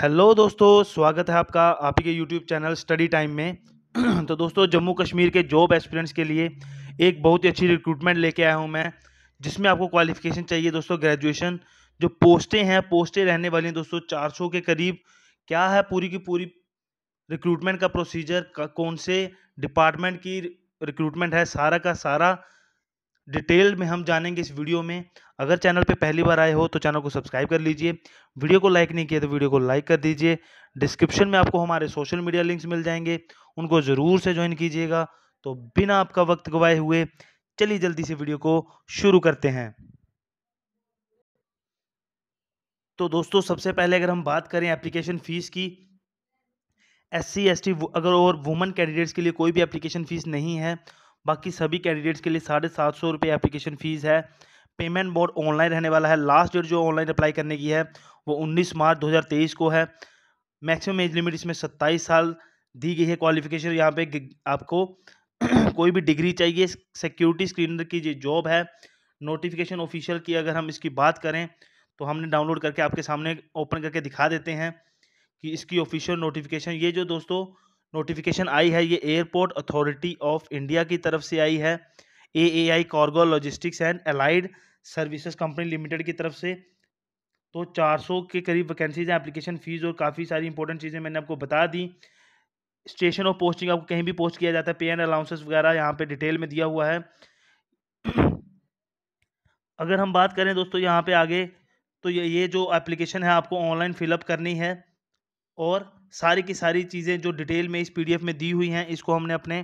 hello दोस्तों स्वागत है आपका आप ही के यूट्यूब चैनल स्टडी टाइम में तो दोस्तों जम्मू कश्मीर के जॉब एक्सपीरियंस के लिए एक बहुत ही अच्छी रिक्रूटमेंट लेके आया हूं मैं जिसमें आपको क्वालिफिकेशन चाहिए दोस्तों ग्रेजुएशन जो पोस्टें हैं पोस्टें रहने वाली हैं दोस्तों चार के करीब क्या है पूरी की पूरी रिक्रूटमेंट का प्रोसीजर कौन से डिपार्टमेंट की रिक्रूटमेंट है सारा का सारा डिटेल में हम जानेंगे इस वीडियो में अगर चैनल पे पहली बार आए हो तो चैनल को सब्सक्राइब कर लीजिए वीडियो को लाइक नहीं किया तो वीडियो को लाइक कर दीजिए डिस्क्रिप्शन में आपको हमारे सोशल मीडिया लिंक्स मिल जाएंगे उनको ज़रूर से ज्वाइन कीजिएगा तो बिना आपका वक्त गवाए हुए चलिए जल्दी से वीडियो को शुरू करते हैं तो दोस्तों सबसे पहले अगर हम बात करें एप्लीकेशन फ़ीस की एस सी अगर और वुमेन कैंडिडेट्स के लिए कोई भी एप्लीकेशन फ़ीस नहीं है बाकी सभी कैंडिडेट्स के लिए साढ़े सात सौ रुपये एप्लीकेशन फ़ीस है पेमेंट बोर्ड ऑनलाइन रहने वाला है लास्ट डेट जो ऑनलाइन अप्लाई करने की है वो 19 मार्च 2023 को है मैक्सिमम एज लिमिट इसमें 27 साल दी गई है क्वालिफिकेशन यहाँ पे आपको कोई भी डिग्री चाहिए सिक्योरिटी स्क्रीनर की जो जॉब है नोटिफिकेशन ऑफिशियल की अगर हम इसकी बात करें तो हमने डाउनलोड करके आपके सामने ओपन करके दिखा देते हैं कि इसकी ऑफिशियल नोटिफिकेशन ये जो दोस्तों नोटिफिकेशन आई है ये एयरपोर्ट अथॉरिटी ऑफ इंडिया की तरफ से आई है A A I cargo logistics and allied services company limited की तरफ से तो 400 के करीब वैकेंसीज हैं एप्लीकेशन फ़ीस और काफ़ी सारी इंपॉर्टेंट चीज़ें मैंने आपको बता दी स्टेशन ऑफ पोस्टिंग आपको कहीं भी पोस्ट किया जाता है पे एंड अलाउंसेस वगैरह यहाँ पे डिटेल में दिया हुआ है अगर हम बात करें दोस्तों यहाँ पे आगे तो ये ये जो एप्लीकेशन है आपको ऑनलाइन फिलअप करनी है और सारी की सारी चीज़ें जो डिटेल में इस पीडीएफ में दी हुई हैं इसको हमने अपने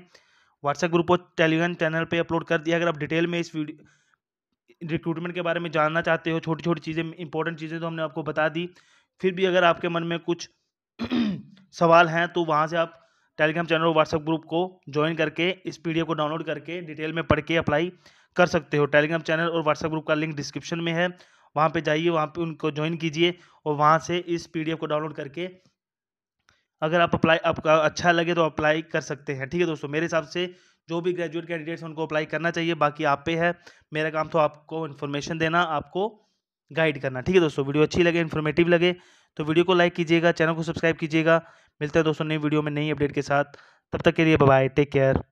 व्हाट्सएप ग्रुप और टेलीग्राम चैनल पे अपलोड कर दिया अगर आप डिटेल में इस रिक्रूटमेंट के बारे में जानना चाहते हो छोटी छोटी चीज़ें इंपॉर्टेंट चीज़ें तो हमने आपको बता दी फिर भी अगर आपके मन में कुछ सवाल हैं तो वहाँ से आप टेलीग्राम चैनल और व्हाट्सएप ग्रुप को ज्वाइन करके इस पी को डाउनलोड करके डिटेल में पढ़ के अप्लाई कर सकते हो टेलीग्राम चैनल और व्हाट्सएप ग्रुप का लिंक डिस्क्रिप्शन में है वहाँ पे जाइए वहाँ पे उनको ज्वाइन कीजिए और वहाँ से इस पीडीएफ को डाउनलोड करके अगर आप अप्लाई आपका अच्छा लगे तो अप्लाई कर सकते हैं ठीक है दोस्तों मेरे हिसाब से जो भी ग्रेजुएट कैंडिडेट्स हैं उनको अप्लाई करना चाहिए बाकी आप पे है मेरा काम तो आपको इन्फॉर्मेशन देना आपको गाइड करना ठीक है दोस्तों वीडियो अच्छी लगे इन्फॉर्मेटिव लगे तो वीडियो को लाइक कीजिएगा चैनल को सब्सक्राइब कीजिएगा मिलते हैं दोस्तों नई वीडियो में नई अपडेट के साथ तब तक के लिए बाय टेक केयर